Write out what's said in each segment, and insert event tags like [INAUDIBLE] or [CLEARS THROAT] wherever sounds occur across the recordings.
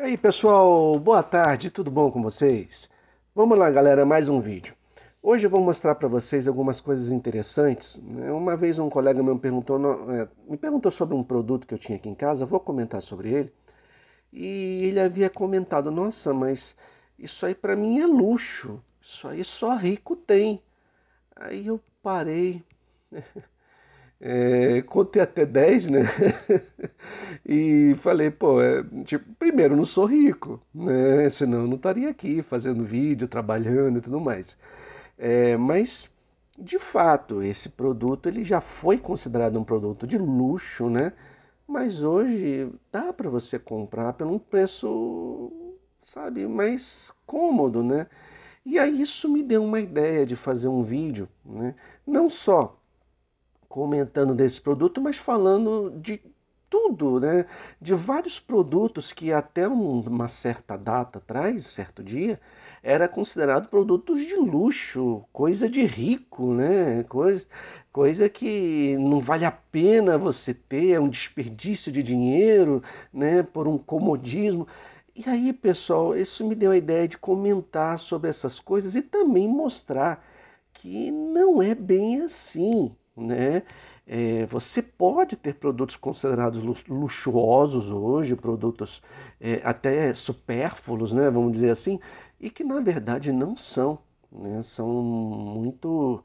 E aí pessoal, boa tarde, tudo bom com vocês? Vamos lá galera, mais um vídeo. Hoje eu vou mostrar para vocês algumas coisas interessantes. Uma vez um colega meu me perguntou, é, me perguntou sobre um produto que eu tinha aqui em casa, vou comentar sobre ele. E ele havia comentado, nossa, mas isso aí para mim é luxo, isso aí só rico tem. Aí eu parei, [LAUGHS] É, contei até 10, né? [LAUGHS] e falei, pô, é, tipo, primeiro, não sou rico, né? Senão eu não estaria aqui fazendo vídeo, trabalhando e tudo mais. É, mas, de fato, esse produto ele já foi considerado um produto de luxo, né? Mas hoje dá para você comprar pelo um preço, sabe, mais cômodo, né? E aí isso me deu uma ideia de fazer um vídeo, né? Não só comentando desse produto, mas falando de tudo, né? De vários produtos que até uma certa data atrás, certo dia, era considerado produtos de luxo, coisa de rico, né? Coisa, coisa que não vale a pena você ter, é um desperdício de dinheiro, né? Por um comodismo. E aí, pessoal, isso me deu a ideia de comentar sobre essas coisas e também mostrar que não é bem assim né? É, você pode ter produtos considerados luxuosos hoje, produtos é, até supérfluos, né? Vamos dizer assim, e que na verdade não são, né? São muito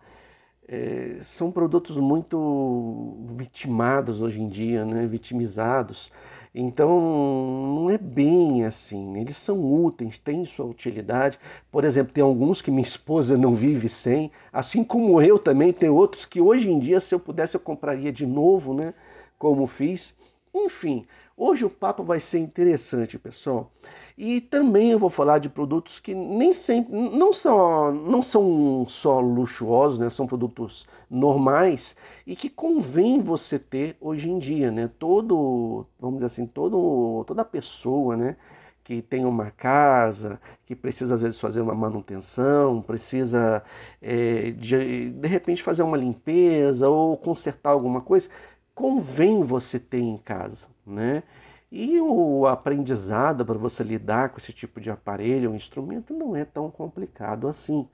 é, são produtos muito vitimados hoje em dia, né? vitimizados. Então, não é bem assim. Eles são úteis, têm sua utilidade. Por exemplo, tem alguns que minha [LAUGHS] esposa não vive sem, assim como eu também. Tem outros que hoje em dia, se eu pudesse, eu compraria de novo, né? Como fiz. Enfim, Hoje o papo vai ser interessante, pessoal. E também eu vou falar de produtos que nem sempre não são não são só luxuosos, né? São produtos normais e que convém você ter hoje em dia, né? Todo, vamos dizer assim, todo toda pessoa, né, que tem uma casa, que precisa às vezes fazer uma manutenção, precisa é, de, de repente fazer uma limpeza ou consertar alguma coisa, convém você ter em casa, né? E o aprendizado para você lidar com esse tipo de aparelho, um instrumento, não é tão complicado assim.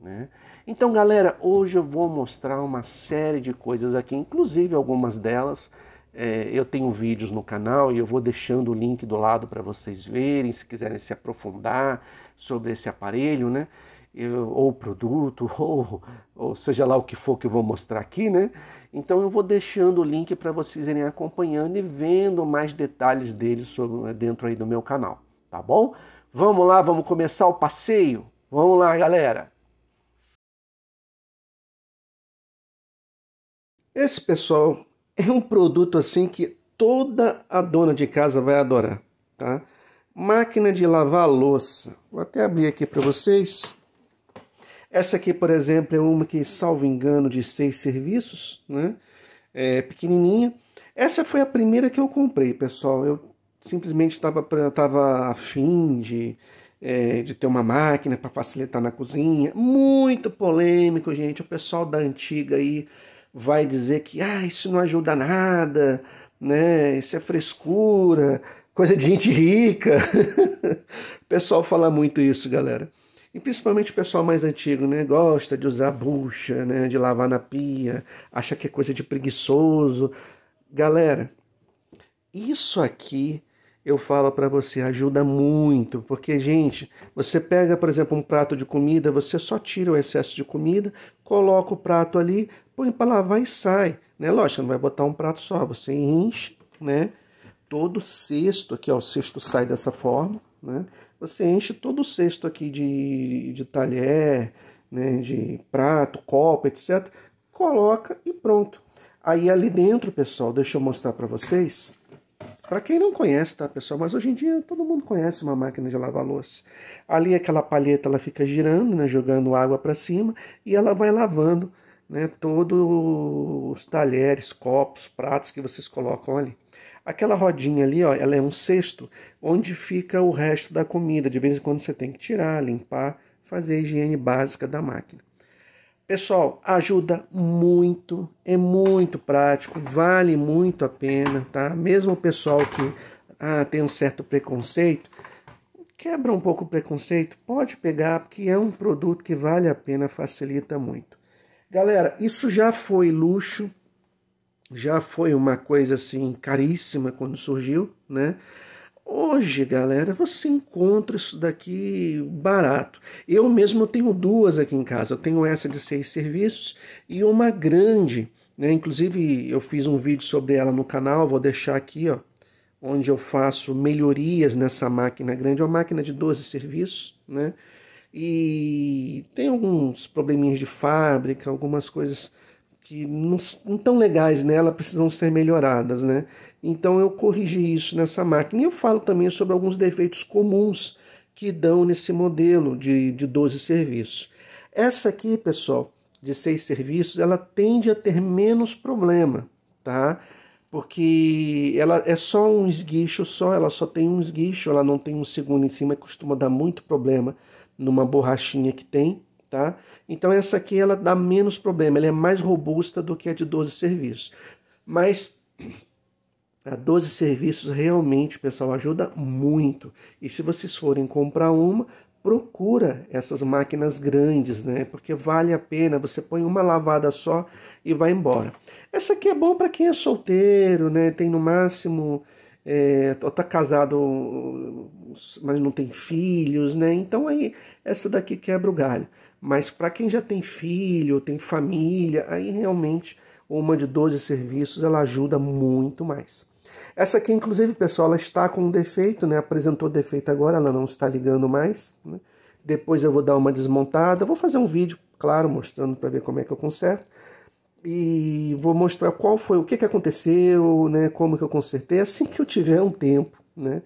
Né? Então, galera, hoje eu vou mostrar uma série de coisas aqui, inclusive algumas delas. É, eu tenho vídeos no canal e eu vou deixando o link do lado para vocês verem, se quiserem se aprofundar sobre esse aparelho, né? ou produto, [LAUGHS] ou, ou seja lá o que for que eu vou mostrar aqui, né? Então eu vou deixando o link para vocês irem acompanhando e vendo mais detalhes dele sobre, eh, dentro aí do meu canal, tá bom? Vamos lá, vamos começar o passeio? Vamos lá, galera! Esse, pessoal, é um produto assim que toda a dona de casa vai adorar, tá? Máquina de lavar louça. Vou até abrir aqui para vocês. Essa aqui, por exemplo, é uma que, salvo engano, de seis serviços, né? É pequenininha. Essa foi a primeira que eu comprei, pessoal. Eu simplesmente estava tava afim de, é, de ter uma máquina para facilitar na cozinha. Muito polêmico, gente. O pessoal da antiga aí vai dizer que ah, isso não ajuda nada, né? Isso é frescura, coisa de gente rica. [LAUGHS] o pessoal fala muito isso, galera. E principalmente o pessoal mais antigo, né? Gosta de usar bucha, né? De lavar na pia, acha que é coisa de preguiçoso. Galera, isso aqui eu falo para você ajuda muito, porque gente, você pega, por exemplo, um prato de comida, você só tira o excesso de comida, coloca o prato ali, põe para lavar e sai, né? Lógico, não vai botar um prato só, você enche, né? Todo cesto aqui, ó, o cesto sai dessa forma, né? você enche todo o cesto aqui de, de talher, né, de prato, copo, etc. Coloca e pronto. Aí ali dentro, pessoal, deixa eu mostrar para vocês. Para quem não conhece, tá, pessoal? Mas hoje em dia todo mundo conhece uma máquina de lavar louça. Ali aquela palheta ela fica girando, né, jogando água para cima e ela vai lavando, né, todos os talheres, copos, pratos que vocês colocam ali. Aquela rodinha ali, ó, ela é um cesto onde fica o resto da comida. De vez em quando você tem que tirar, limpar, fazer a higiene básica da máquina. Pessoal, ajuda muito, é muito prático, vale muito a pena, tá? Mesmo o pessoal que ah, tem um certo preconceito, quebra um pouco o preconceito, pode pegar, porque é um produto que vale a pena, facilita muito. Galera, isso já foi luxo, já foi uma coisa assim caríssima quando surgiu, né? Hoje, galera, você encontra isso daqui barato. Eu mesmo tenho duas aqui em casa. Eu tenho essa de seis serviços e uma grande, né? Inclusive, eu fiz um vídeo sobre ela no canal, vou deixar aqui, ó, onde eu faço melhorias nessa máquina grande. É uma máquina de 12 serviços, né? E tem alguns probleminhas de fábrica, algumas coisas que não, não tão legais nela precisam ser melhoradas, né? Então eu corrigi isso nessa máquina. E eu falo também sobre alguns defeitos comuns que dão nesse modelo de, de 12 serviços. Essa aqui, pessoal, de seis serviços, ela tende a ter menos problema, tá? Porque ela é só um esguicho só, ela só tem um esguicho, ela não tem um segundo em cima, costuma dar muito problema numa borrachinha que tem tá? Então essa aqui ela dá menos problema, ela é mais robusta do que a de 12 serviços. Mas [CLEARS THROAT] a 12 serviços realmente, pessoal, ajuda muito. E se vocês forem comprar uma, procura essas máquinas grandes, né? Porque vale a pena, você põe uma lavada só e vai embora. Essa aqui é bom para quem é solteiro, né? Tem no máximo é, tá casado, mas não tem filhos, né? Então aí essa daqui quebra o galho. Mas para quem já tem filho, tem família, aí realmente uma de 12 serviços ela ajuda muito mais. Essa aqui, inclusive, pessoal, ela está com um defeito, né? Apresentou defeito agora, ela não está ligando mais. Né? Depois eu vou dar uma desmontada, vou fazer um vídeo, claro, mostrando para ver como é que eu conserto. E vou mostrar qual foi, o que, que aconteceu, né? Como que eu consertei, assim que eu tiver um tempo, né?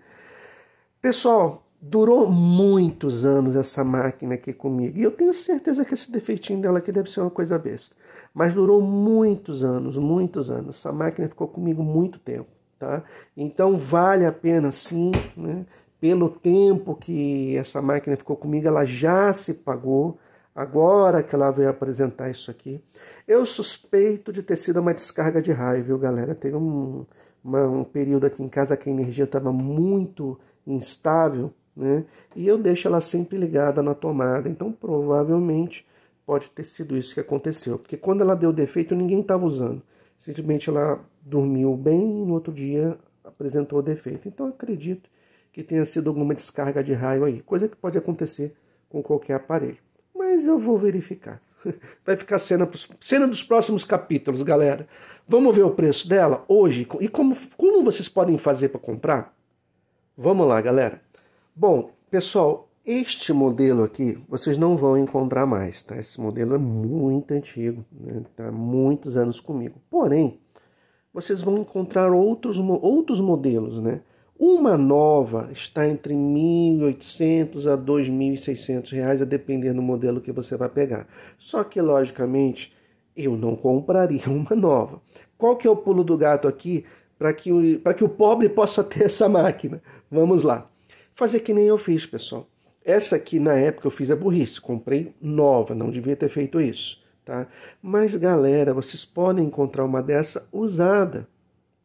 Pessoal, Durou muitos anos essa máquina aqui comigo. E eu tenho certeza que esse defeitinho dela aqui deve ser uma coisa besta. Mas durou muitos anos, muitos anos. Essa máquina ficou comigo muito tempo. Tá? Então vale a pena sim, né? pelo tempo que essa máquina ficou comigo, ela já se pagou. Agora que ela veio apresentar isso aqui, eu suspeito de ter sido uma descarga de raio, viu, galera? Teve um, uma, um período aqui em casa que a energia estava muito instável né? E eu deixo ela sempre ligada na tomada, então provavelmente pode ter sido isso que aconteceu, porque quando ela deu defeito ninguém estava usando, simplesmente ela dormiu bem e no outro dia apresentou defeito. Então acredito que tenha sido alguma descarga de raio aí, coisa que pode acontecer com qualquer aparelho. Mas eu vou verificar. [LAUGHS] Vai ficar cena, cena dos próximos capítulos, galera. Vamos ver o preço dela hoje e como, como vocês podem fazer para comprar? Vamos lá, galera. Bom, pessoal, este modelo aqui vocês não vão encontrar mais, tá? Esse modelo é muito antigo, né? tá muitos anos comigo. Porém, vocês vão encontrar outros, outros modelos, né? Uma nova está entre 1.800 a 2.600 reais, a depender do modelo que você vai pegar. Só que, logicamente, eu não compraria [LAUGHS] uma nova. Qual que é o pulo do gato aqui para que, o, que o pobre possa ter essa máquina? Vamos lá fazer que nem eu fiz, pessoal. Essa aqui, na época, eu fiz a burrice, comprei nova, não devia ter feito isso, tá? Mas, galera, vocês podem encontrar uma dessa usada,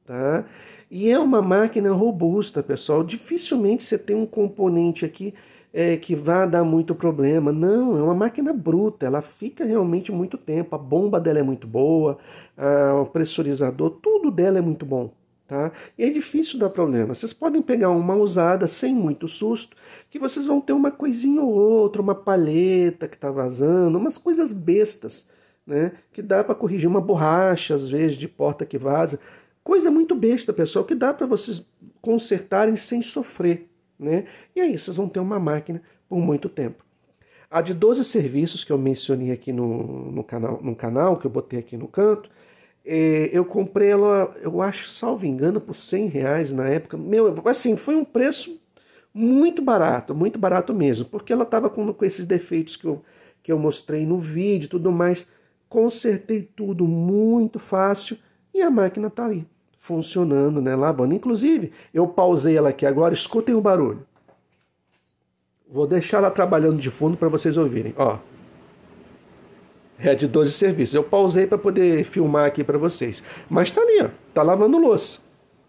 tá? E é uma máquina robusta, pessoal. Dificilmente você tem um componente aqui é, que vá dar muito problema. Não, é uma máquina bruta, ela fica realmente muito tempo. A bomba dela é muito boa, a, o pressurizador, tudo dela é muito bom. Tá? E é difícil dar problema. Vocês podem pegar uma usada sem muito susto, que vocês vão ter uma coisinha ou outra, uma palheta que está vazando, umas coisas bestas, né? Que dá para corrigir uma borracha às vezes de porta que vaza, coisa muito besta, pessoal, que dá para vocês consertarem sem sofrer, né? E aí vocês vão ter uma máquina por muito tempo. A de 12 serviços que eu mencionei aqui no, no, canal, no canal, que eu botei aqui no canto, é, eu comprei ela, eu acho, salvo engano, por 100 reais na época. Meu, assim, foi um preço muito barato, muito barato mesmo, porque ela estava com, com esses defeitos que eu, que eu mostrei no vídeo tudo mais. Consertei tudo muito fácil e a máquina está aí funcionando, né, lavando. Inclusive, eu pausei ela aqui agora, escutem o barulho. Vou deixar ela trabalhando de fundo para vocês ouvirem, ó. É de 12 serviços. Eu pausei para poder filmar aqui para vocês. Mas está ali, ó, tá lavando louça,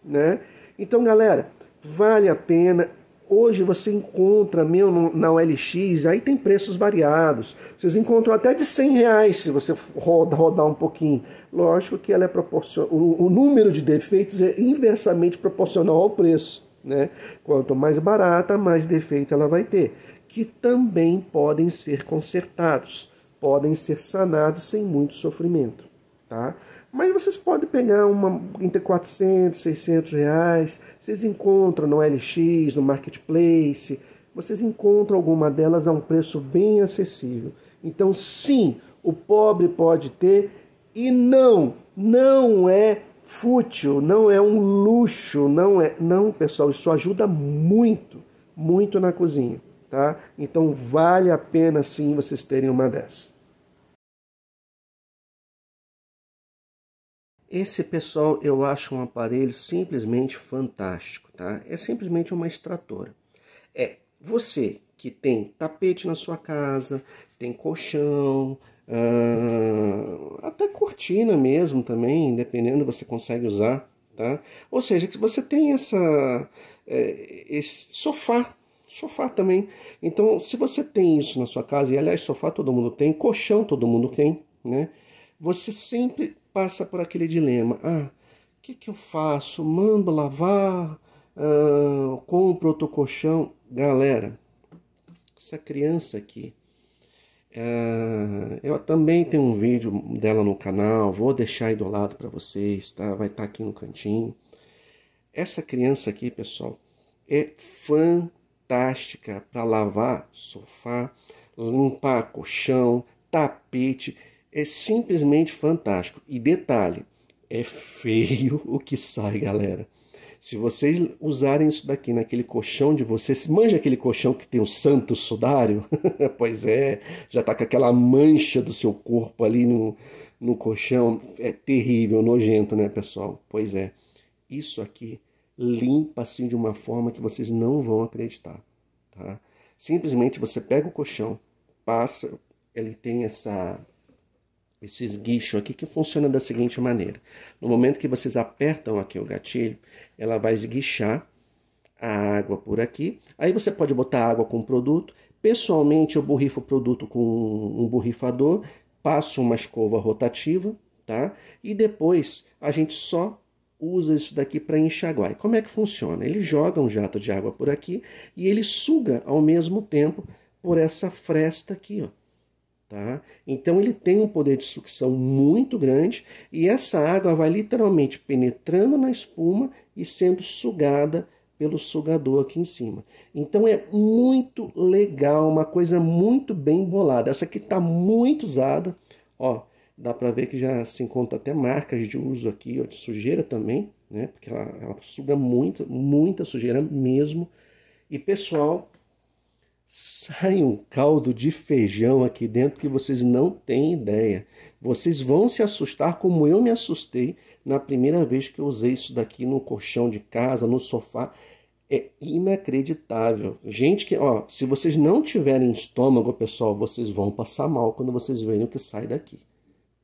né? Então, galera, vale a pena. Hoje você encontra meu na OLX, aí tem preços variados. Vocês encontram até de 100 reais se você roda, rodar um pouquinho. Lógico que ela é proporcional, o, o número de defeitos é inversamente proporcional ao preço. Né? Quanto mais barata, mais defeito ela vai ter, que também podem ser consertados podem ser sanados sem muito sofrimento, tá? Mas vocês podem pegar uma entre 400 e 600 reais, vocês encontram no LX, no Marketplace, vocês encontram alguma delas a um preço bem acessível. Então, sim, o pobre pode ter e não, não é fútil, não é um luxo, não é, não, pessoal, isso ajuda muito, muito na cozinha. Tá? Então vale a pena sim vocês terem uma dessa. Esse pessoal eu acho um aparelho simplesmente fantástico, tá? É simplesmente uma extratora. É você que tem tapete na sua casa, tem colchão, ah, até cortina mesmo também, dependendo você consegue usar, tá? Ou seja, que você tem essa eh, esse sofá Sofá também. Então, se você tem isso na sua casa, e aliás, sofá todo mundo tem, colchão todo mundo tem, né? Você sempre passa por aquele dilema: ah, o que, que eu faço? Mando lavar? Ah, compro outro colchão? Galera, essa criança aqui. Uh, eu também tenho um vídeo dela no canal, vou deixar aí do lado para vocês, tá? Vai estar tá aqui no cantinho. Essa criança aqui, pessoal, é fantástica fantástica para lavar sofá, limpar colchão, tapete. É simplesmente fantástico. E detalhe, é feio [LAUGHS] o que sai, galera. Se vocês usarem isso daqui naquele colchão de vocês, manja aquele colchão que tem o um santo sudário? [LAUGHS] pois é, já tá com aquela mancha do seu corpo ali no, no colchão. É terrível, nojento, né, pessoal? Pois é. Isso aqui limpa assim de uma forma que vocês não vão acreditar, tá? Simplesmente você pega o colchão, passa, ele tem essa esse esguicho aqui que funciona da seguinte maneira. No momento que vocês apertam aqui o gatilho, ela vai esguichar a água por aqui. Aí você pode botar água com produto. Pessoalmente eu borrifo o produto com um borrifador, passo uma escova rotativa, tá? E depois a gente só usa isso daqui para enxaguar. E como é que funciona? Ele joga um jato de água por aqui e ele suga ao mesmo tempo por essa fresta aqui, ó. Tá? Então ele tem um poder de sucção muito grande e essa água vai literalmente penetrando na espuma e sendo sugada pelo sugador aqui em cima. Então é muito legal, uma coisa muito bem bolada. Essa aqui está muito usada, ó. Dá para ver que já se encontra até marcas de uso aqui, ó, de sujeira também, né? Porque ela, ela suga muito, muita sujeira mesmo. E pessoal, sai um caldo de feijão aqui dentro que vocês não têm ideia. Vocês vão se assustar como eu me assustei na primeira vez que eu usei isso daqui no colchão de casa, no sofá. É inacreditável. Gente que, ó, se vocês não tiverem estômago, pessoal, vocês vão passar mal quando vocês verem o que sai daqui.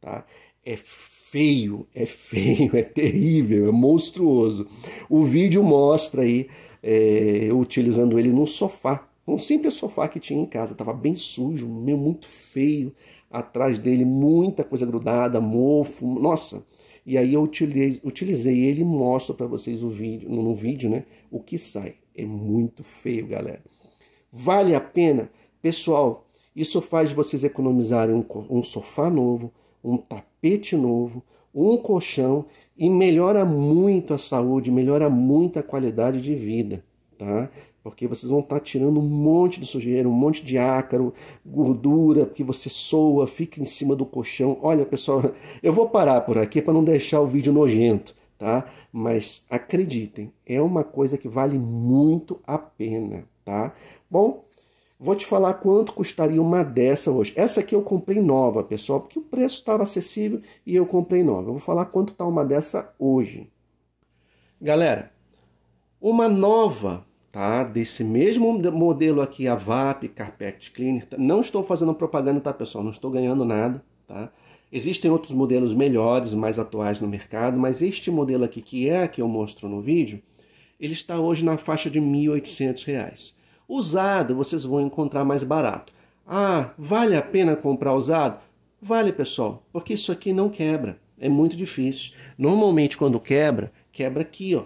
Tá? É feio, é feio, [LAUGHS] é terrível, é monstruoso. O vídeo mostra aí, é, utilizando ele no sofá, um simples sofá que tinha em casa, estava bem sujo, meio muito feio, atrás dele muita coisa grudada, mofo, nossa. E aí eu utilizei, utilizei ele e mostro para vocês o vídeo, no vídeo, né, o que sai. É muito feio, galera. Vale a pena? Pessoal, isso faz vocês economizarem um, um sofá novo, um tapete novo, um colchão e melhora muito a saúde, melhora muito a qualidade de vida, tá? Porque vocês vão estar tá tirando um monte de sujeira, um monte de ácaro, gordura, porque você soa, fica em cima do colchão. Olha, pessoal, [LAUGHS] eu vou parar por aqui para não deixar o vídeo nojento, tá? Mas acreditem, é uma coisa que vale muito a pena, tá? Bom, Vou te falar quanto custaria uma dessa hoje. Essa aqui eu comprei nova, pessoal, porque o preço estava acessível e eu comprei nova. Eu vou falar quanto está uma dessa hoje. Galera, uma nova, tá? Desse mesmo modelo aqui, a VAP Carpet Cleaner. Tá? Não estou fazendo propaganda, tá, pessoal? Não estou ganhando nada, tá? Existem outros modelos melhores, mais atuais no mercado, mas este modelo aqui, que é a que eu mostro no vídeo, ele está hoje na faixa de R$ 1.800. Usado vocês vão encontrar mais barato. Ah, vale a pena comprar usado? Vale, pessoal, porque isso aqui não quebra. É muito difícil. Normalmente, quando quebra, quebra aqui, ó.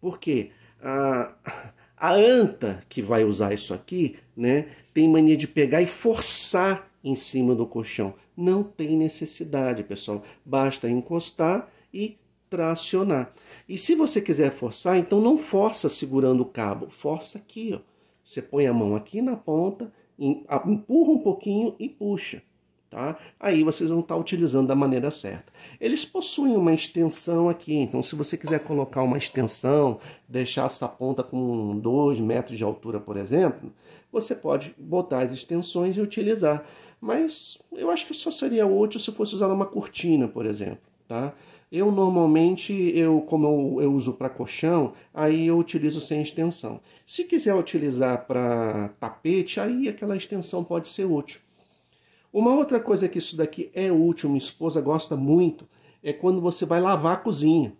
Porque a, [LAUGHS] a anta que vai usar isso aqui, né, tem mania de pegar e forçar em cima do colchão. Não tem necessidade, pessoal. Basta encostar e tracionar. E se você quiser forçar, então não força segurando o cabo, força aqui, ó. Você põe a mão aqui na ponta, empurra um pouquinho e puxa. Tá? Aí vocês vão estar tá utilizando da maneira certa. Eles possuem uma extensão aqui, então se você quiser colocar uma extensão, deixar essa ponta com 2 metros de altura, por exemplo, você pode botar as extensões e utilizar. Mas eu acho que só seria útil se fosse usar uma cortina, por exemplo, tá? Eu normalmente, eu como eu, eu uso para colchão, aí eu utilizo sem extensão. Se quiser utilizar para tapete, aí aquela extensão pode ser útil. Uma outra coisa que isso daqui é útil, minha esposa gosta muito, é quando você vai lavar a cozinha.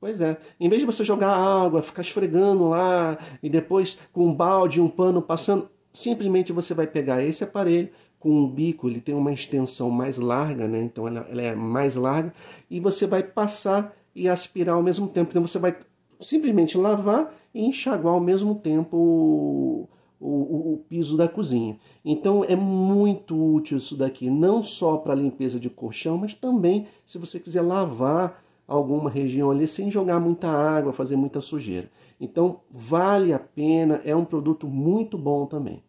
Pois é, em vez de você jogar água, ficar esfregando lá e depois com um balde, um pano passando, simplesmente você vai pegar esse aparelho, com o bico ele tem uma extensão mais larga, né? então ela, ela, é mais larga, e você vai passar e aspirar ao mesmo tempo. Então você vai simplesmente lavar e enxaguar ao mesmo tempo o, o, o piso da cozinha. Então é muito útil isso daqui, não só para limpeza de colchão, mas também se você quiser lavar alguma região ali sem jogar muita água, fazer muita sujeira. Então vale a pena, é um produto muito bom também.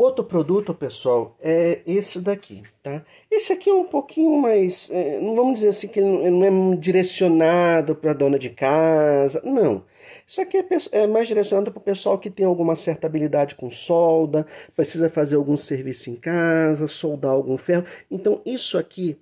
Outro produto, pessoal, é esse daqui, tá? Esse aqui é um pouquinho mais, é, não vamos dizer assim que ele não é direcionado para dona de casa, não. Isso aqui é, é mais direcionado para o pessoal que tem alguma certa habilidade com solda, precisa fazer algum serviço em casa, soldar algum ferro. Então isso aqui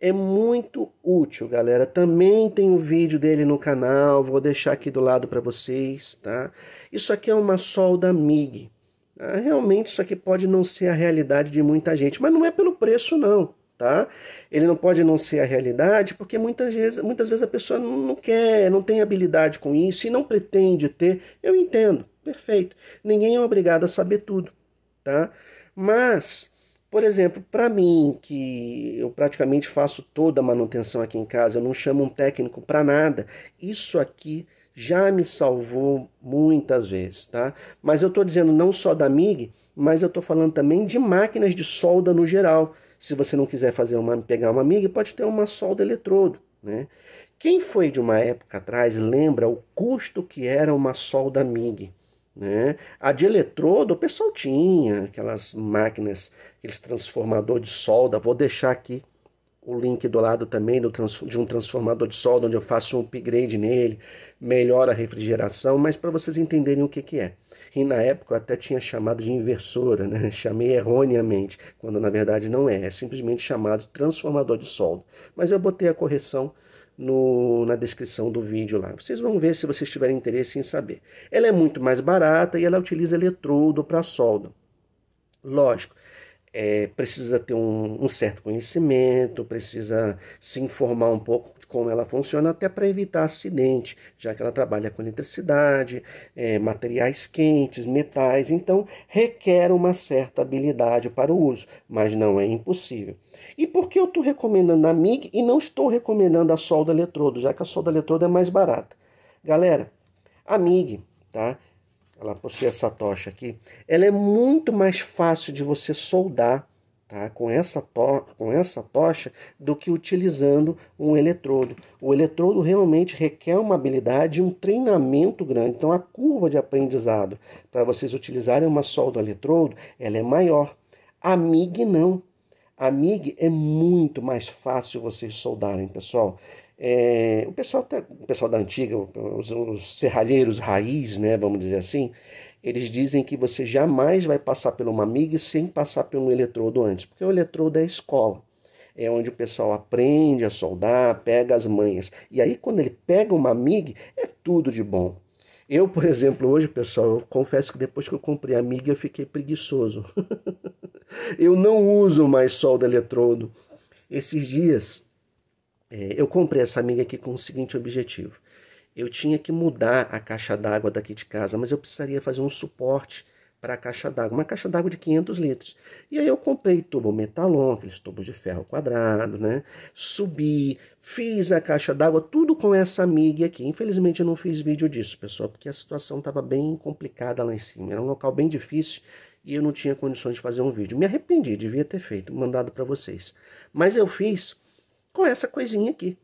é muito útil, galera. Também tem um vídeo dele no canal, vou deixar aqui do lado para vocês, tá? Isso aqui é uma solda MIG ah, realmente isso aqui pode não ser a realidade de muita gente, mas não é pelo preço não, tá? Ele não pode não ser a realidade porque muitas vezes, muitas vezes a pessoa não quer, não tem habilidade com isso e não pretende ter. Eu entendo, perfeito. Ninguém é obrigado a saber tudo, tá? Mas, por exemplo, para mim que eu praticamente faço toda a manutenção aqui em casa, eu não chamo um técnico para nada. Isso aqui já me salvou muitas vezes, tá? Mas eu estou dizendo não só da MIG, mas eu estou falando também de máquinas de solda no geral. Se você não quiser fazer uma, pegar uma MIG, pode ter uma solda eletrodo, né? Quem foi de uma época atrás lembra o custo que era uma solda MIG? Né? A de eletrodo o pessoal tinha, aquelas máquinas, aqueles transformador de solda, vou deixar aqui o link do lado também do, de um transformador de solda, onde eu faço um upgrade nele, melhora a refrigeração, mas para vocês entenderem o que, que é. E na época eu até tinha chamado de inversora, né? [LAUGHS] chamei erroneamente, quando na verdade não é, é simplesmente chamado transformador de solda. Mas eu botei a correção no, na descrição do vídeo lá. Vocês vão ver se vocês tiverem interesse em saber. Ela é muito mais barata e ela utiliza eletrodo para solda. Lógico, é, precisa ter um, um, certo conhecimento, precisa se informar um pouco de como ela funciona, até para evitar acidente, já que ela trabalha com eletricidade, é, materiais quentes, metais, então requer uma certa habilidade para o uso, mas não é impossível. E por que eu estou recomendando a MIG e não estou recomendando a solda eletrodo, já que a solda eletrodo é mais barata? Galera, a MIG, tá? ela possui essa tocha aqui, ela é muito mais fácil de você soldar tá? com, essa com essa tocha do que utilizando um eletrodo. O eletrodo realmente requer uma habilidade e um treinamento grande. Então a curva de aprendizado para vocês utilizarem uma solda eletrodo, ela é maior. A MIG não. A MIG é muito mais fácil vocês soldarem, pessoal. É, o, pessoal até o pessoal da antiga, os, os serralheiros raiz, né, vamos dizer assim, eles dizem que você jamais vai passar por uma MIG sem passar por um eletrodo antes, porque o eletrodo é a escola. É onde o pessoal aprende a soldar, pega as manhas. E aí, quando ele pega uma MIG, é tudo de bom. Eu, por exemplo, hoje, pessoal, eu confesso que depois que eu comprei a MIG, eu fiquei preguiçoso. [LAUGHS] eu não uso mais solda eletrodo. Esses dias, é, eu comprei essa amiga aqui com o seguinte objetivo: eu tinha que mudar a caixa d'água daqui de casa, mas eu precisaria fazer um suporte para a caixa d'água, uma caixa d'água de 500 litros. E aí eu comprei tubo metalon, aqueles tubos de ferro quadrado, né? Subi, fiz a caixa d'água, tudo com essa amiga aqui. Infelizmente eu não fiz vídeo disso, pessoal, porque a situação estava bem complicada lá em cima. Era um local bem difícil e eu não tinha condições de fazer um vídeo. Me arrependi, devia ter feito, mandado para vocês. Mas eu fiz com essa coisinha aqui,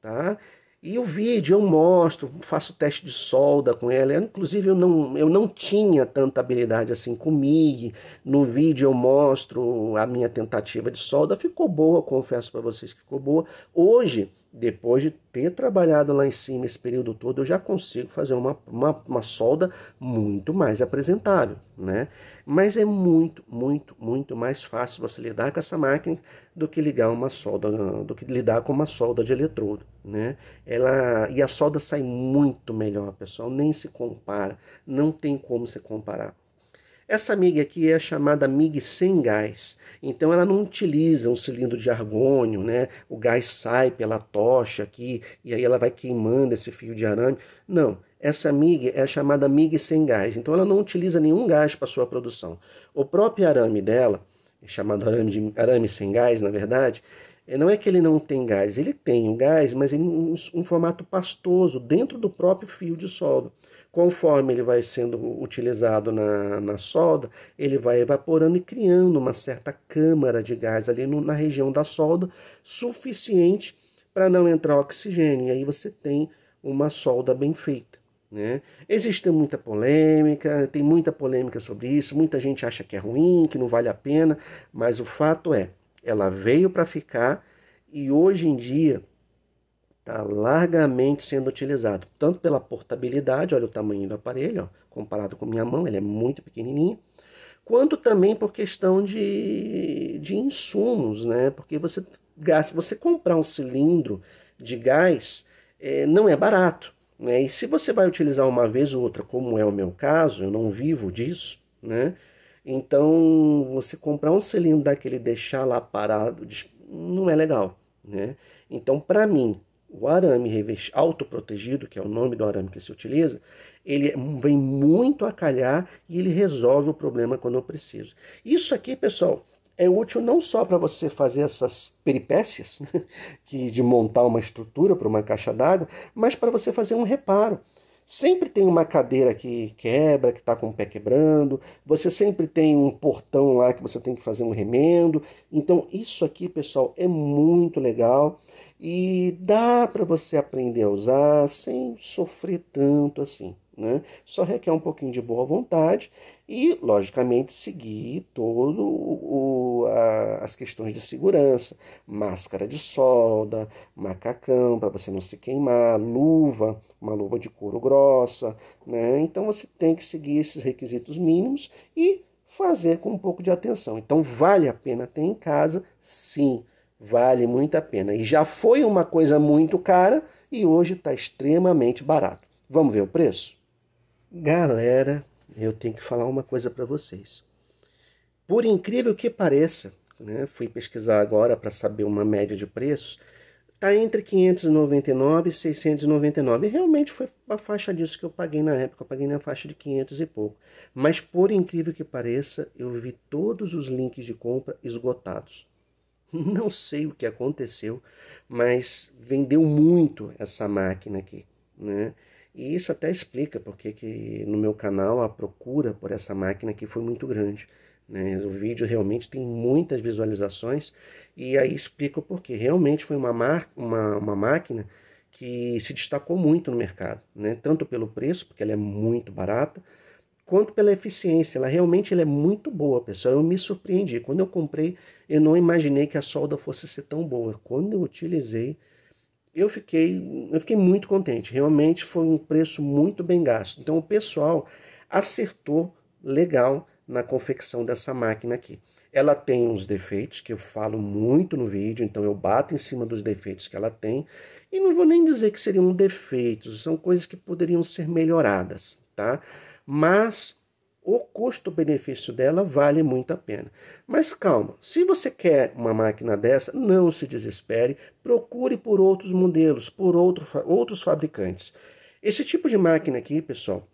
tá? E o vídeo eu mostro, faço teste de solda com ela. Eu, inclusive, eu não, eu não tinha tanta habilidade assim com MIG. No vídeo eu mostro a minha tentativa de solda. Ficou boa, confesso para vocês que ficou boa. Hoje, depois de ter trabalhado lá em cima esse período todo, eu já consigo fazer uma, uma, uma, solda muito mais apresentável, né? Mas é muito, muito, muito mais fácil você lidar com essa máquina do que ligar uma solda, do que lidar com uma solda de eletrodo, né? Ela, e a solda sai muito melhor, pessoal, nem se compara, não tem como se comparar. Essa MIG aqui é chamada MIG sem gás, então ela não utiliza um cilindro de argônio, né? O gás sai pela tocha aqui e aí ela vai queimando esse fio de arame. Não, essa MIG é chamada MIG sem gás, então ela não utiliza nenhum gás para sua produção. O próprio arame dela, é chamado arame, de, arame sem gás, na verdade, é, não é que ele não tem gás, ele tem o gás, mas em é um, um formato pastoso dentro do próprio fio de solda. Conforme ele vai sendo utilizado na, na solda, ele vai evaporando e criando uma certa câmara de gás ali no, na região da solda, suficiente para não entrar oxigênio. E aí você tem uma solda bem feita. Né? Existe muita polêmica, tem muita polêmica sobre isso, muita gente acha que é ruim, que não vale a pena, mas o fato é, ela veio para ficar e hoje em dia está largamente sendo utilizado, tanto pela portabilidade, olha o tamanho do aparelho, ó, comparado com minha mão, ele é muito pequenininho, quanto também por questão de, de insumos, né? Porque você gasta, você comprar um cilindro de gás é, não é barato, né? E se você vai utilizar uma vez ou outra, como é o meu caso, eu não vivo disso, né? Então, você comprar um cilindro daquele e deixar lá parado não é legal, né? Então, para mim, o arame autoprotegido, que é o nome do arame que se utiliza, ele é, vem muito a calhar e ele resolve o problema quando eu preciso. Isso aqui, pessoal, é útil não só para você fazer essas peripécias né, [LAUGHS] que de montar uma estrutura para uma caixa d'água, mas para você fazer um reparo. Sempre tem uma cadeira que quebra, que está com o pé quebrando, você sempre tem um portão lá que você tem que fazer um remendo. Então, isso aqui, pessoal, é muito legal e dá para você aprender a usar sem sofrer tanto assim. Né? Só requer um pouquinho de boa vontade e, logicamente, seguir todo o, a, as questões de segurança: máscara de solda, macacão para você não se queimar, luva, uma luva de couro grossa. Né? Então, você tem que seguir esses requisitos mínimos e fazer com um pouco de atenção. Então, vale a pena ter em casa, sim vale muito a pena. E já foi uma coisa muito cara e hoje está extremamente barato. Vamos ver o preço? Galera, eu tenho que falar uma coisa para vocês. Por incrível que pareça, né, fui pesquisar agora para saber uma média de preços, está entre 599 e 699. E realmente foi a faixa disso que eu paguei na época. Eu paguei na faixa de 500 e pouco. Mas por incrível que pareça, eu vi todos os links de compra esgotados. [LAUGHS] Não sei o que aconteceu, mas vendeu muito essa máquina aqui, né? E isso até explica porque que no meu canal a procura por essa máquina aqui foi muito grande. Né? O vídeo realmente tem muitas visualizações e aí explica o porquê. Realmente foi uma, mar... uma, uma máquina que se destacou muito no mercado, né? tanto pelo preço, porque ela é muito barata, quanto pela eficiência. Ela realmente ela é muito boa, pessoal. Eu me surpreendi. Quando eu comprei, eu não imaginei que a solda fosse ser tão boa. Quando eu utilizei, eu fiquei, eu fiquei muito contente. Realmente foi um preço muito bem gasto. Então o pessoal acertou legal na confecção dessa máquina aqui. Ela tem uns defeitos que eu falo muito no vídeo, então eu bato em cima dos defeitos que ela tem. E não vou nem dizer que seriam defeitos, são coisas que poderiam ser melhoradas, tá? mas o custo-benefício dela vale muito a pena. Mas calma, se você quer uma máquina dessa, não se desespere, procure por outros modelos, por outro, outros fabricantes. Esse tipo de máquina aqui, pessoal,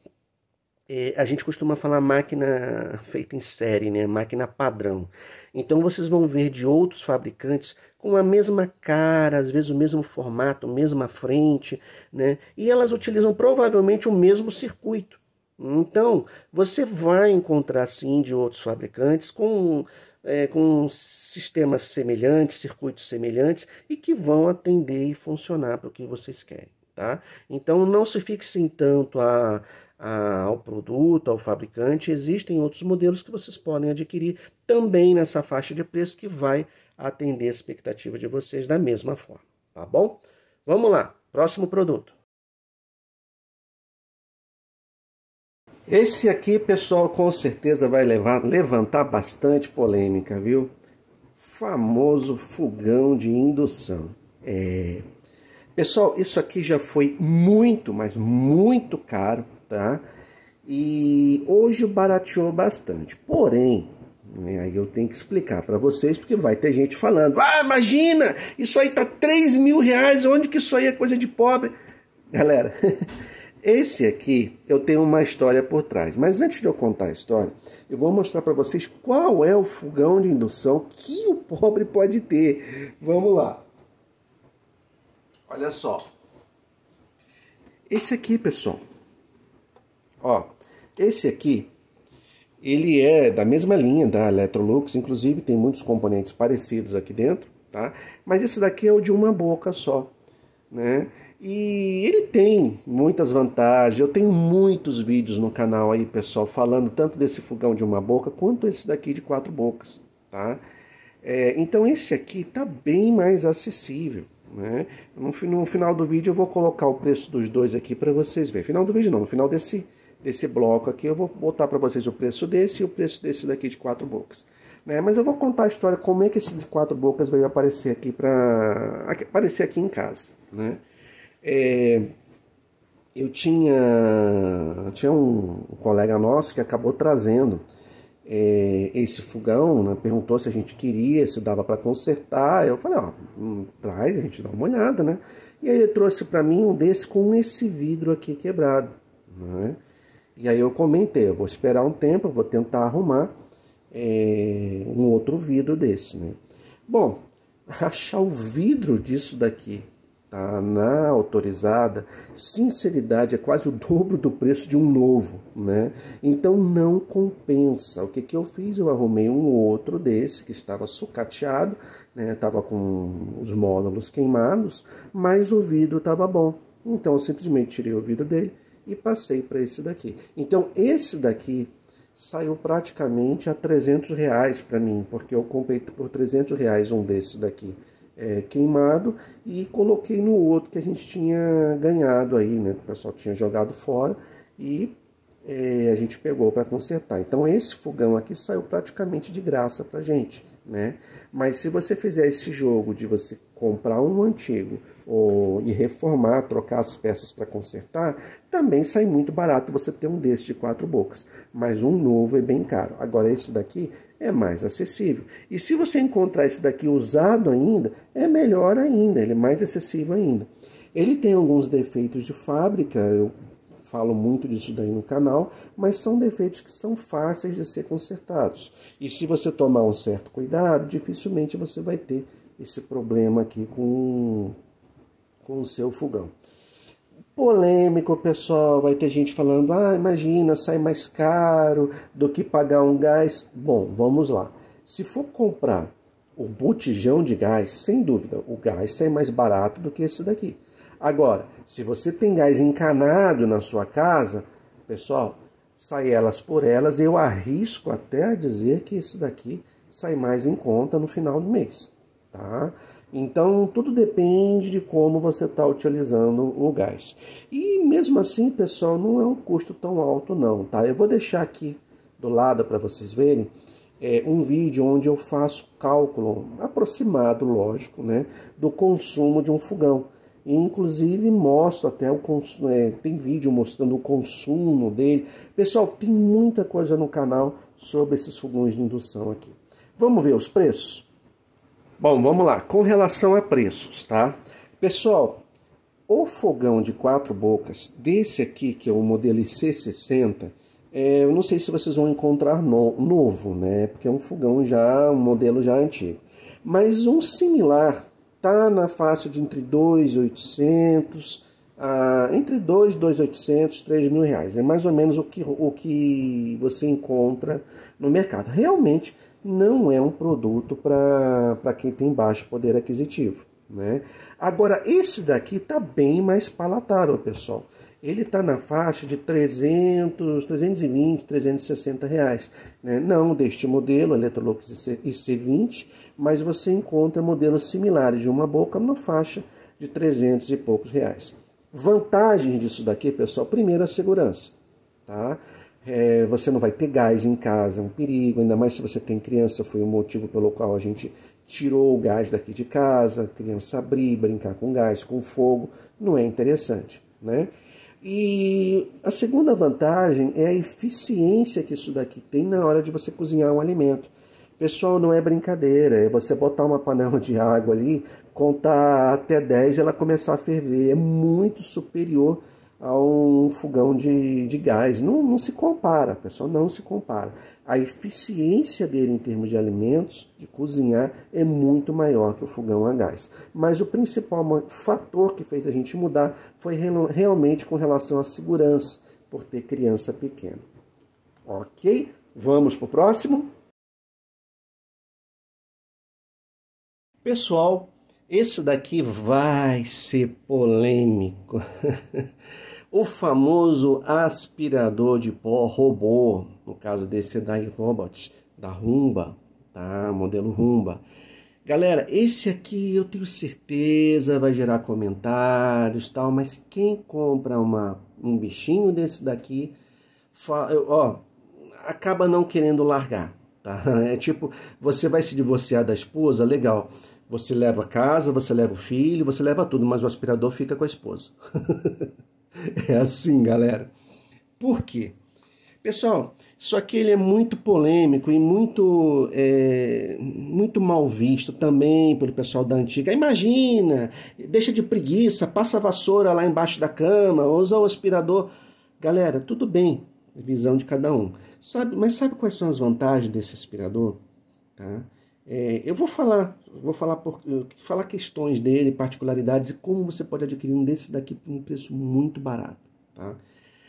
é, a gente costuma falar máquina feita em série, né? máquina padrão. Então vocês vão ver de outros fabricantes com a mesma cara, às vezes o mesmo formato, mesma frente, né? e elas utilizam provavelmente o mesmo circuito. Então, você vai encontrar sim de outros fabricantes com, é, com sistemas semelhantes, circuitos semelhantes e que vão atender e funcionar para o que vocês querem. Tá? Então, não se fixem tanto a, a, ao produto, ao fabricante, existem outros modelos que vocês podem adquirir também nessa faixa de preço que vai atender a expectativa de vocês da mesma forma, tá bom? Vamos lá, próximo produto. Esse aqui, pessoal, com certeza vai levar, levantar bastante polêmica, viu? Famoso fogão de indução. É... Pessoal, isso aqui já foi muito, mas muito caro, tá? E hoje barateou bastante. Porém, né, aí eu tenho que explicar para vocês, porque vai ter gente falando: ah, imagina, isso aí tá 3 mil reais, onde que isso aí é coisa de pobre? Galera. [LAUGHS] Esse aqui eu tenho uma história por trás, mas antes de eu contar a história, eu vou mostrar para vocês qual é o fogão de indução que o pobre pode ter. Vamos lá. Olha só. Esse aqui, pessoal. Ó, esse aqui ele é da mesma linha da Electrolux, inclusive tem muitos componentes parecidos aqui dentro, tá? Mas esse daqui é o de uma boca só, né? E ele tem muitas vantagens. Eu tenho muitos vídeos no canal aí, pessoal, falando tanto desse fogão de uma boca quanto esse daqui de quatro bocas, tá? É, então esse aqui tá bem mais acessível, né? No, no, final do vídeo eu vou colocar o preço dos dois aqui para vocês verem. Final do vídeo não, no final desse, desse bloco aqui eu vou botar para vocês o preço desse e o preço desse daqui de quatro bocas. Né? Mas eu vou contar a história como é que esses quatro bocas veio aparecer aqui para aparecer aqui em casa, né? É, eu tinha, tinha um, um colega nosso que acabou trazendo é, esse fogão, né? perguntou se a gente queria, se dava para consertar. Eu falei, ó, hum, traz, a gente dá uma olhada, né? E aí ele trouxe para mim um desse com esse vidro aqui quebrado, né? E aí eu comentei, eu vou esperar um tempo, vou tentar arrumar é, um outro vidro desse, né? Bom, [LAUGHS] achar o vidro disso daqui Tá? Na é autorizada, sinceridade é quase o dobro do preço de um novo, né? Então não compensa. O que, que eu fiz? Eu arrumei um outro desse que estava sucateado, né? Tava com os módulos queimados, mas o vidro estava bom. Então eu simplesmente tirei o vidro dele e passei para esse daqui. Então esse daqui saiu praticamente a 300 reais para mim, porque eu comprei por 300 reais um desse daqui é, queimado e coloquei no outro que a gente tinha ganhado aí, né? Que o pessoal tinha jogado fora e é, a gente pegou para consertar. Então esse fogão aqui saiu praticamente de graça para gente, né? Mas se você fizer esse jogo de você comprar um antigo, ou, e reformar, trocar as peças para consertar, também sai muito barato você ter um desses de quatro bocas. Mas um novo é bem caro. Agora, esse daqui é mais acessível. E se você encontrar esse daqui usado ainda, é melhor ainda, ele é mais acessível ainda. Ele tem alguns defeitos de fábrica, eu falo muito disso daí no canal, mas são defeitos que são fáceis de ser consertados. E se você tomar um certo cuidado, dificilmente você vai ter esse problema aqui com com o seu fogão. Polêmico, pessoal, vai ter gente falando: "Ah, imagina, sai mais caro do que pagar um gás". Bom, vamos lá. Se for comprar o botijão de gás, sem dúvida, o gás sai é mais barato do que esse daqui. Agora, se você tem gás encanado na sua casa, pessoal, sai elas por elas, eu arrisco até a dizer que esse daqui sai mais em conta no final do mês, tá? Então, tudo depende de como você está utilizando o gás. E mesmo assim, pessoal, não é um custo tão alto não, tá? Eu vou deixar aqui do lado para vocês verem é, um vídeo onde eu faço cálculo aproximado, lógico, né, do consumo de um fogão. E, inclusive mostro até o consumo, é, tem vídeo mostrando o consumo dele. Pessoal, tem muita coisa no canal sobre esses fogões de indução aqui. Vamos ver os preços? Bom, vamos lá. Com relação a preços, tá? Pessoal, o fogão de quatro bocas, desse aqui, que é o modelo C60, é, eu não sei se vocês vão encontrar no, novo, né? Porque é um fogão já, um modelo já antigo. Mas um similar tá na faixa de entre 2,800 a entre 2, 2,800, 3 mil reais. É mais ou menos o que, o que você encontra no mercado. Realmente, não é um produto para quem tem baixo poder aquisitivo. Né? Agora, esse daqui está bem mais palatável, pessoal. Ele está na faixa de 300, 320, 360 reais. Né? Não deste modelo, Electrolux IC20, mas você encontra modelos similares de uma boca na faixa de 300 e poucos reais. Vantagens disso daqui, pessoal, primeiro a segurança. Tá? é, você não vai ter gás em casa, é um perigo, ainda mais se você tem criança, foi o motivo pelo qual a gente tirou o gás daqui de casa, criança abrir, brincar com gás, com fogo, não é interessante, né? E a segunda vantagem é a eficiência que isso daqui tem na hora de você cozinhar um alimento. Pessoal, não é brincadeira, é você botar uma panela de água ali, contar até 10 ela começar a ferver, é muito superior a um fogão de, de gás. Não, não se compara, pessoal, não se compara. A eficiência dele em termos de alimentos, de cozinhar, é muito maior que o fogão a gás. Mas o principal fator que fez a gente mudar foi realmente com relação à segurança, por ter criança pequena. Ok? Vamos para o próximo? Pessoal, esse daqui vai ser polêmico. [LAUGHS] o famoso aspirador de pó robô, no caso desse é da iRobot, da Rumba, tá? Modelo Rumba. Galera, esse aqui eu tenho certeza vai gerar comentários tal, mas quem compra uma, um bichinho desse daqui, eu, ó, acaba não querendo largar, tá? [LAUGHS] É tipo, você vai se divorciar da esposa, legal. Você leva a casa, você leva o filho, você leva tudo, mas o aspirador fica com a esposa. [LAUGHS] É assim, galera. Por quê? Pessoal, isso aqui ele é muito polêmico e muito, é, muito mal visto também pelo pessoal da antiga. Imagina, deixa de preguiça, passa a vassoura lá embaixo da cama, usa o aspirador. Galera, tudo bem, visão de cada um. Sabe, mas sabe quais são as vantagens desse aspirador? Tá? É, eu vou falar, vou falar, por, falar questões dele, particularidades e como você pode adquirir um desses daqui por um preço muito barato. Tá?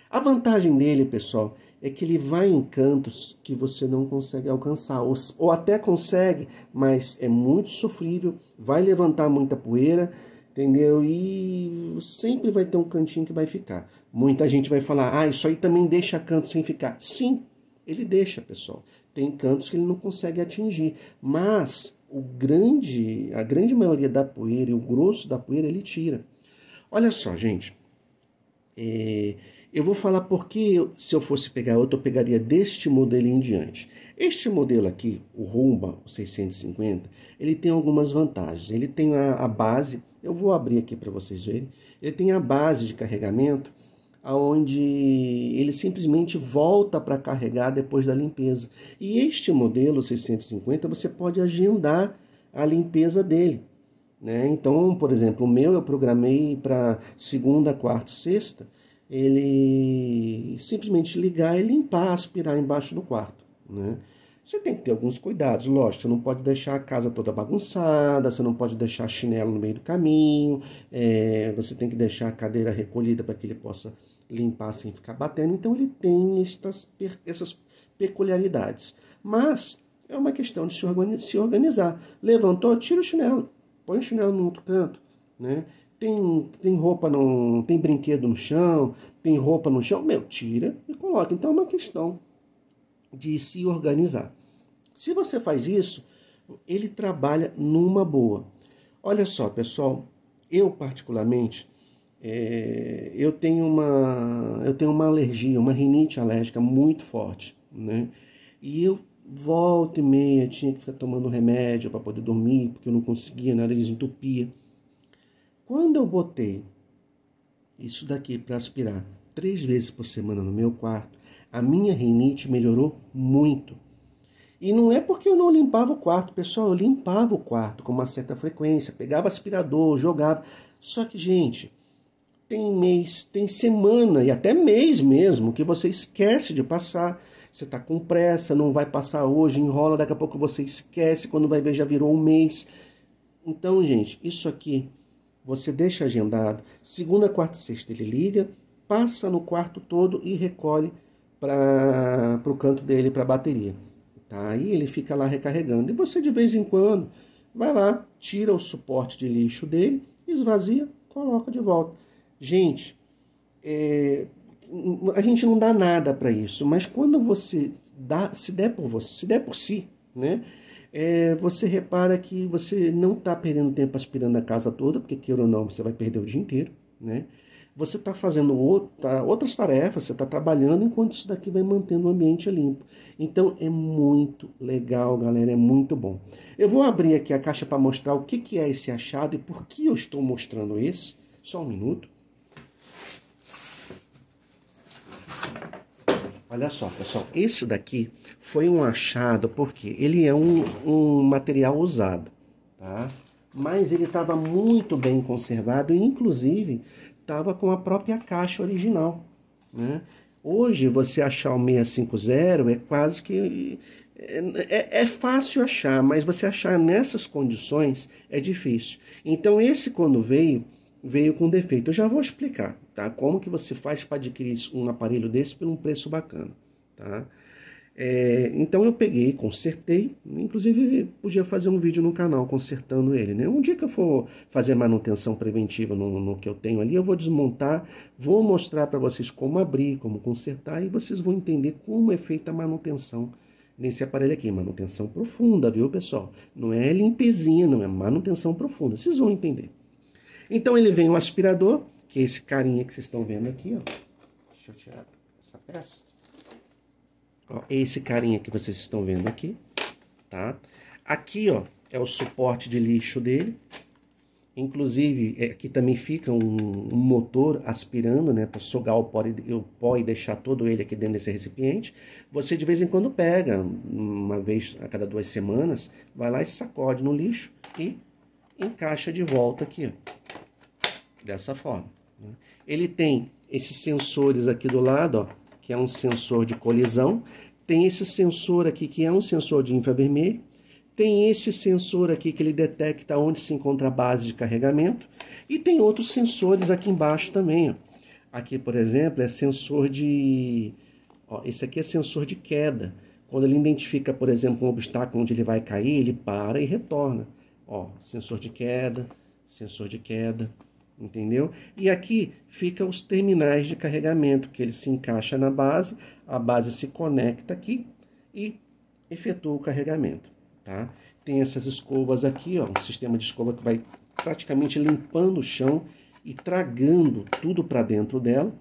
A vantagem dele, pessoal, é que ele vai em cantos que você não consegue alcançar, ou, ou até consegue, mas é muito sofrível, vai levantar muita poeira, entendeu? E sempre vai ter um cantinho que vai ficar. Muita gente vai falar, ah, isso aí também deixa canto sem ficar. Sim, ele deixa, pessoal. Tem cantos que ele não consegue atingir, mas o grande, a grande maioria da poeira e o grosso da poeira ele tira. Olha só, gente. É, eu vou falar porque se eu fosse pegar outro, eu pegaria deste modelo em diante. Este modelo aqui, o Rumba 650, ele tem algumas vantagens. Ele tem a, a base, eu vou abrir aqui para vocês verem. Ele tem a base de carregamento onde ele simplesmente volta para carregar depois da limpeza. E este modelo 650 você pode agendar a limpeza dele. Né? Então, por exemplo, o meu eu programei para segunda, quarta, sexta, ele simplesmente ligar e limpar, aspirar embaixo do quarto. Né? Você tem que ter alguns cuidados, lógico, você não pode deixar a casa toda bagunçada, você não pode deixar chinelo no meio do caminho, é, você tem que deixar a cadeira recolhida para que ele possa limpar sem ficar batendo. Então ele tem estas, essas peculiaridades. Mas é uma questão de se organizar. Levantou, tira o chinelo, põe o chinelo no outro canto, né? Tem, tem roupa no, tem brinquedo no chão, tem roupa no chão, meu, tira e coloca. Então é uma questão de se organizar. Se você faz isso, ele trabalha numa boa. Olha só, pessoal, eu particularmente é, eu, tenho uma, eu tenho uma alergia, uma rinite alérgica muito forte, né? E eu volta e meia tinha que ficar tomando remédio para poder dormir, porque eu não conseguia, na nariz entupia. Quando eu botei isso daqui para aspirar três vezes por semana no meu quarto, a minha rinite melhorou muito. E não é porque eu não limpava o quarto, pessoal, eu limpava o quarto com uma certa frequência, pegava aspirador, jogava. Só que, gente, tem mês, tem semana e até mês mesmo que você esquece de passar. Você está com pressa, não vai passar hoje, enrola, daqui a pouco você esquece, quando vai ver já virou um mês. Então, gente, isso aqui você deixa agendado. Segunda, quarta e sexta ele liga, passa no quarto todo e recolhe para o canto dele, para a bateria. Tá? Aí ele fica lá recarregando. E você, de vez em quando, vai lá, tira o suporte de lixo dele, esvazia, coloca de volta. Gente, é, a gente não dá nada para isso, mas quando você dá, se der por você, se der por si, né? É, você repara que você não está perdendo tempo aspirando a casa toda, porque queira ou não, você vai perder o dia inteiro, né? Você está fazendo outra, outras tarefas, você está trabalhando, enquanto isso daqui vai mantendo o ambiente limpo. Então é muito legal, galera, é muito bom. Eu vou abrir aqui a caixa para mostrar o que, que é esse achado e por que eu estou mostrando esse. Só um minuto. Olha só, pessoal, esse daqui foi um achado porque ele é um, um material usado, tá? Mas ele estava muito bem conservado e, inclusive, estava com a própria caixa original, né? Hoje, você achar o 650 é quase que... É, é, é fácil achar, mas você achar nessas condições é difícil. Então, esse quando veio veio com defeito. Eu já vou explicar, tá? Como que você faz para adquirir um aparelho desse por um preço bacana, tá? É, então eu peguei, consertei, inclusive podia fazer um vídeo no canal consertando ele, né? Um dia que eu for fazer manutenção preventiva no, no que eu tenho ali, eu vou desmontar, vou mostrar para vocês como abrir, como consertar e vocês vão entender como é feita a manutenção nesse aparelho aqui. Manutenção profunda, viu pessoal? Não é limpezinha, não é manutenção profunda, vocês vão entender. Então ele vem um aspirador, que é esse carinha que vocês estão vendo aqui, ó. Deixa eu tirar essa peça. Ó, é esse carinha que vocês estão vendo aqui, tá? Aqui, ó, é o suporte de lixo dele. Inclusive, é, aqui também fica um, um motor aspirando, né, para sugar o pó, e, o pó e deixar todo ele aqui dentro desse recipiente. Você de vez em quando pega, uma vez a cada duas semanas, vai lá e sacode no lixo e encaixa de volta aqui, ó dessa forma. Né? Ele tem esses sensores aqui do lado, ó, que é um sensor de colisão, tem esse sensor aqui que é um sensor de infravermelho, tem esse sensor aqui que ele detecta onde se encontra a base de carregamento e tem outros sensores aqui embaixo também. Ó. Aqui, por exemplo, é sensor de... Ó, esse aqui é sensor de queda. Quando ele identifica, por exemplo, um obstáculo onde ele vai cair, ele para e retorna. Ó, sensor de queda, sensor de queda, entendeu? E aqui ficam os terminais de carregamento, que ele se encaixa na base, a base se conecta aqui e efetua o carregamento, tá? Tem essas escovas aqui, ó, um sistema de escova que vai praticamente limpando o chão e tragando tudo para dentro dela.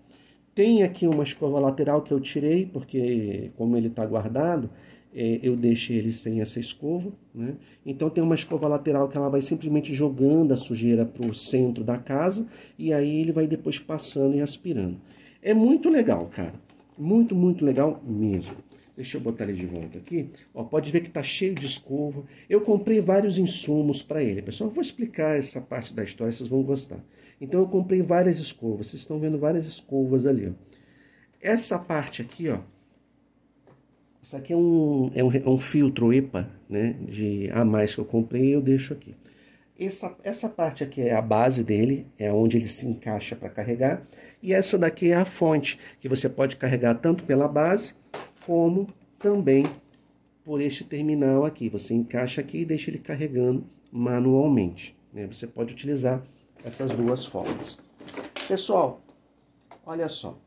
Tem aqui uma escova lateral que eu tirei, porque como ele está guardado, é, eu deixei ele sem essa escova. Né? Então tem uma escova lateral que ela vai simplesmente jogando a sujeira para o centro da casa e aí ele vai depois passando e aspirando. É muito legal, cara. Muito, muito legal mesmo. Deixa eu botar ele de volta aqui. Ó, pode ver que está cheio de escova. Eu comprei vários insumos para ele. Pessoal, eu vou explicar essa parte da história, vocês vão gostar. Então eu comprei várias escovas. Vocês estão vendo várias escovas ali. Ó. Essa parte aqui, ó isso aqui é um, é um, é um filtro EPA, né? De a mais que eu comprei, eu deixo aqui. Essa, essa parte aqui é a base dele, é onde ele se encaixa para carregar. E essa daqui é a fonte, que você pode carregar tanto pela base, como também por este terminal aqui. Você encaixa aqui e deixa ele carregando manualmente. Né? Você pode utilizar essas duas formas. Pessoal, olha só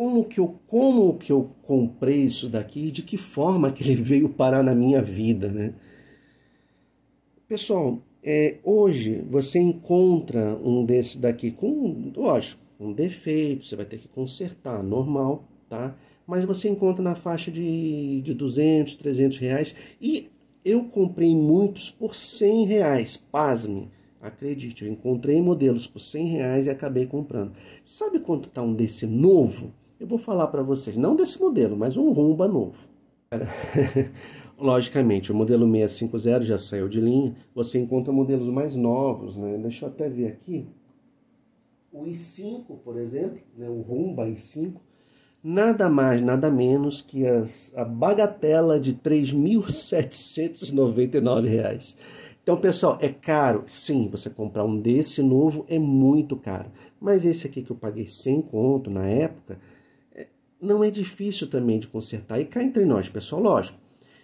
como que eu como que eu comprei isso daqui e de que forma que ele veio parar na minha vida, né? Pessoal, é, hoje você encontra um desse daqui com, lógico, um defeito, você vai ter que consertar, normal, tá? Mas você encontra na faixa de, de 200, 300 reais e eu comprei muitos por 100 reais, pasme. Acredite, eu encontrei modelos por 100 reais e acabei comprando. Sabe quanto está um desse novo? Eu vou falar para vocês, não desse modelo, mas um Rumba novo. [LAUGHS] Logicamente, o modelo 650 já saiu de linha, você encontra modelos mais novos, né? Deixa eu até ver aqui. O i5, por exemplo, né? o Rumba i5, nada mais, nada menos que as, a bagatela de R$ 3.799. Então, pessoal, é caro? Sim, você comprar um desse novo é muito caro. Mas esse aqui que eu paguei sem conto na época, não é difícil também de consertar. E cá entre nós, pessoal, lógico,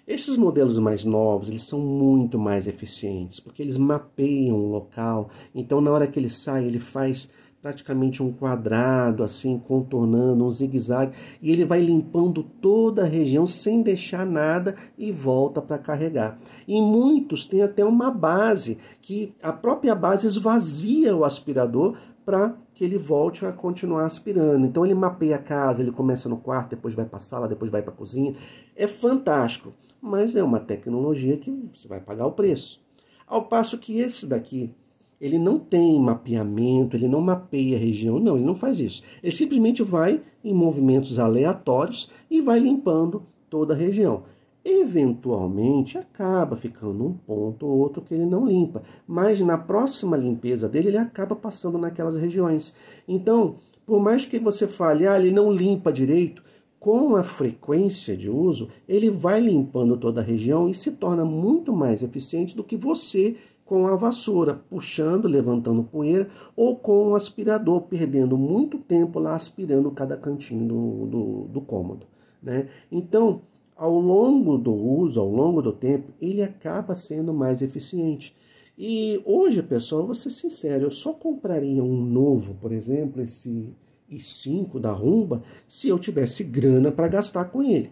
esses modelos mais novos, eles são muito mais eficientes, porque eles mapeiam o local. Então, na hora que ele sai, ele faz praticamente um quadrado, assim, contornando, um zigue-zague, e ele vai limpando toda a região sem deixar nada e volta para carregar. E muitos têm até uma base, que a própria base esvazia o aspirador para que ele volte a continuar aspirando. Então ele mapeia a casa, ele começa no quarto, depois vai para a sala, depois vai para a cozinha. É fantástico, mas é uma tecnologia que você vai pagar o preço. Ao passo que esse daqui, ele não tem mapeamento, ele não mapeia a região, não, ele não faz isso. Ele simplesmente vai em movimentos aleatórios e vai limpando toda a região eventualmente acaba ficando um ponto ou outro que ele não limpa, mas na próxima limpeza dele ele acaba passando naquelas regiões. Então, por mais que você fale, ah, ele não limpa direito, com a frequência de uso, ele vai limpando toda a região e se torna muito mais eficiente do que você com a vassoura, puxando, levantando poeira, ou com o aspirador, perdendo muito tempo lá aspirando cada cantinho do, do, do cômodo. Né? Então, ao longo do uso, ao longo do tempo, ele acaba sendo mais eficiente. E hoje, pessoal, vou ser sincero, eu só compraria um novo, por exemplo, esse i5 da Rumba, se eu tivesse grana para gastar com ele,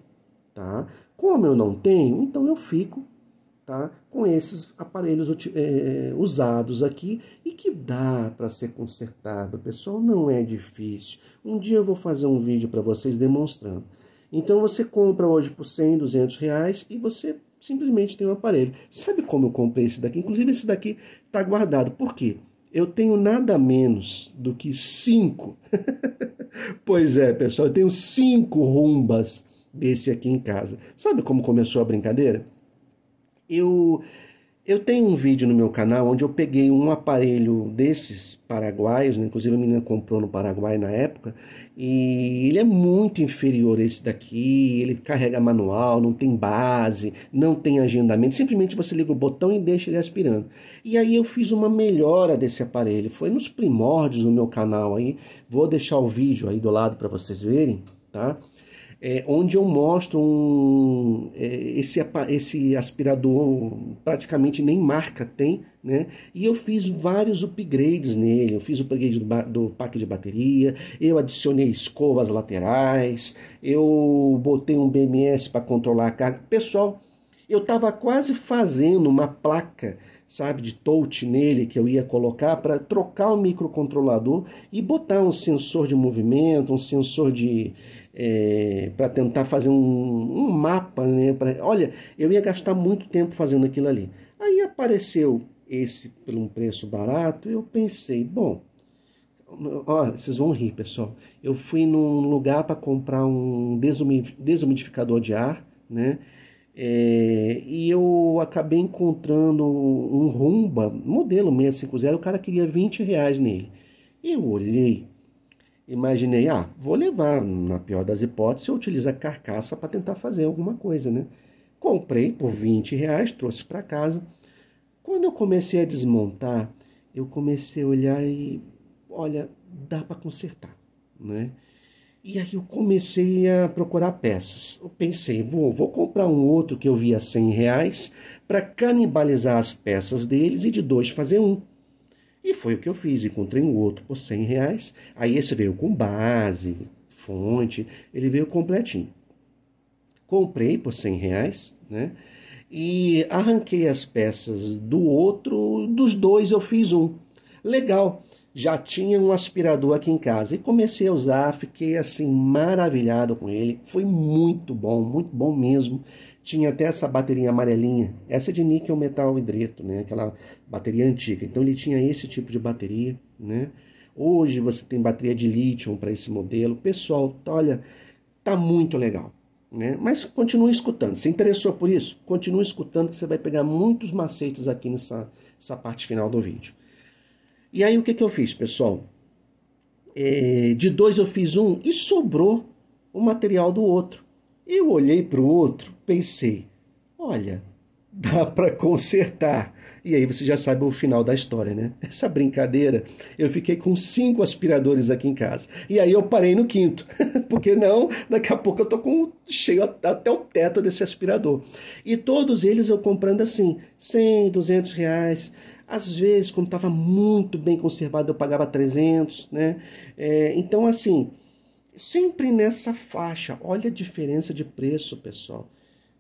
tá? Como eu não tenho, então eu fico tá? com esses aparelhos é, usados aqui e que dá para ser consertado, pessoal, não é difícil. Um dia eu vou fazer um vídeo para vocês demonstrando. Então você compra hoje por 100, 200 reais e você simplesmente tem um aparelho. Sabe como eu comprei esse daqui? Inclusive esse daqui está guardado. Por quê? Eu tenho nada menos do que cinco. [LAUGHS] pois é, pessoal, eu tenho cinco rumbas desse aqui em casa. Sabe como começou a brincadeira? Eu eu tenho um vídeo no meu canal onde eu peguei um aparelho desses paraguaios, né? inclusive a menina comprou no Paraguai na época, e ele é muito inferior a esse daqui, ele carrega manual, não tem base, não tem agendamento, simplesmente você liga o botão e deixa ele aspirando. E aí eu fiz uma melhora desse aparelho, foi nos primórdios do meu canal aí, vou deixar o vídeo aí do lado para vocês verem, tá? é, onde eu mostro um, é, esse, esse aspirador praticamente nem marca tem, né? E eu fiz vários upgrades nele. Eu fiz o upgrade do, do pack de bateria, eu adicionei escovas laterais, eu botei um BMS para controlar a carga. Pessoal, eu estava quase fazendo uma placa sabe, de touch nele que eu ia colocar para trocar o microcontrolador e botar um sensor de movimento, um sensor de é, para tentar fazer um, um mapa, né? Pra, olha, eu ia gastar muito tempo fazendo aquilo ali. Aí apareceu esse por um preço barato. Eu pensei, bom, ó, vocês vão rir, pessoal. Eu fui num lugar para comprar um desumidificador de ar, né? É, e eu acabei encontrando um, Rumba, modelo 650, o cara queria 20 reais nele. Eu olhei, imaginei, ah, vou levar, na pior das hipóteses, eu utilizo a carcaça para tentar fazer alguma coisa, né? Comprei por 20 reais, trouxe para casa. Quando eu comecei a desmontar, eu comecei a olhar e, olha, dá para consertar, né? E aí eu comecei a procurar peças. Eu pensei, vou, vou comprar um outro que eu via 100 reais para canibalizar as peças deles e de dois fazer um. E foi o que eu fiz, encontrei um outro por 100 reais. Aí esse veio com base, fonte, ele veio completinho. Comprei por 100 reais, né? E arranquei as peças do outro, dos dois eu fiz um. Legal já tinha um aspirador aqui em casa e comecei a usar, fiquei assim maravilhado com ele, foi muito bom, muito bom mesmo. Tinha até essa bateria amarelinha, essa é de níquel metal hidreto, né? Aquela bateria antiga. Então ele tinha esse tipo de bateria, né? Hoje você tem bateria de lítio para esse modelo. Pessoal, tá, olha, tá muito legal, né? Mas continue escutando. Se interessou por isso, continue escutando que você vai pegar muitos macetes aqui nessa, nessa parte final do vídeo. E aí o que, que eu fiz, pessoal? É, de dois eu fiz um e sobrou o material do outro. Eu olhei para o outro, pensei, olha, dá [LAUGHS] para consertar. E aí você já sabe o final da história, né? [LAUGHS] Essa brincadeira, eu fiquei com cinco aspiradores aqui em casa. E aí eu parei no quinto, [LAUGHS] porque não, daqui a pouco eu tô com cheio até o teto desse aspirador. E todos eles eu comprando assim, 100, 200 reais. Às vezes, quando estava muito bem conservado, eu pagava 300, né? É, então, assim, sempre nessa faixa. Olha a diferença de preço, pessoal.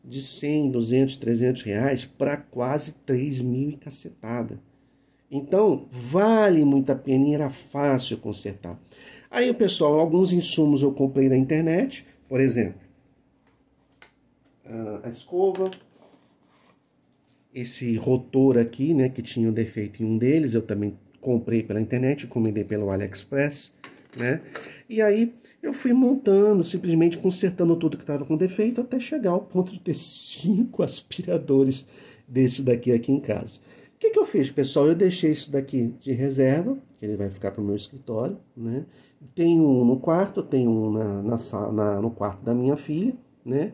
De 100, 200, 300 reais para quase 3 mil e cacetada. Então, vale muito a pena e era fácil consertar. Aí, pessoal, alguns insumos eu comprei na internet. Por exemplo, ah, a escova, esse rotor aqui, né, que tinha um defeito em um deles, eu também comprei pela internet, encomendei pelo AliExpress, né? E aí eu fui montando, simplesmente consertando tudo que estava com defeito até chegar ao ponto de ter cinco [LAUGHS] aspiradores desse daqui aqui em casa. O que, que eu fiz, pessoal? Eu deixei isso daqui de reserva, que ele vai ficar para o meu escritório, né? Tem um no quarto, tem um na, na, na, no quarto da minha filha, né?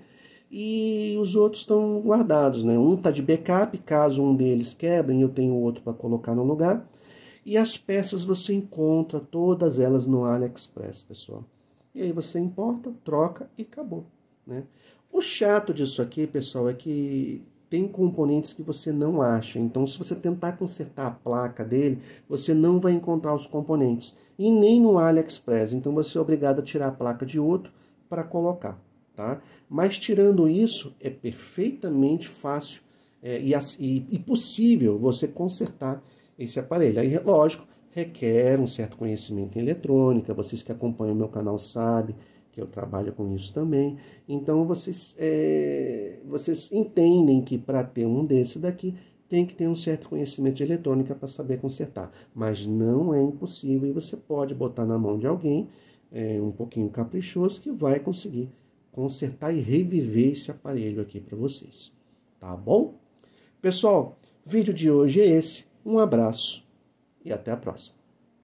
e os outros estão guardados, né? Um está de backup, caso um deles quebre, eu tenho outro para colocar no lugar. E as peças você encontra todas elas no AliExpress, pessoal. E aí você importa, troca e acabou, né? O chato disso aqui, pessoal, é que tem componentes que você não acha. Então, se você tentar consertar a placa dele, você não vai encontrar os componentes. E nem no AliExpress. Então, você é obrigado a tirar a placa de outro para colocar. Tá? Mas tirando isso, é perfeitamente fácil é, e, e possível você consertar esse aparelho. Aí, lógico, requer um certo conhecimento em eletrônica. Vocês que acompanham o meu canal sabem que eu trabalho com isso também. Então vocês, é, vocês entendem que para ter um desse daqui tem que ter um certo conhecimento de eletrônica para saber consertar. Mas não é impossível e você pode botar na mão de alguém é, um pouquinho caprichoso que vai conseguir consertar e reviver esse aparelho aqui para vocês. Tá bom? Pessoal, vídeo de hoje é esse. Um abraço e até a próxima.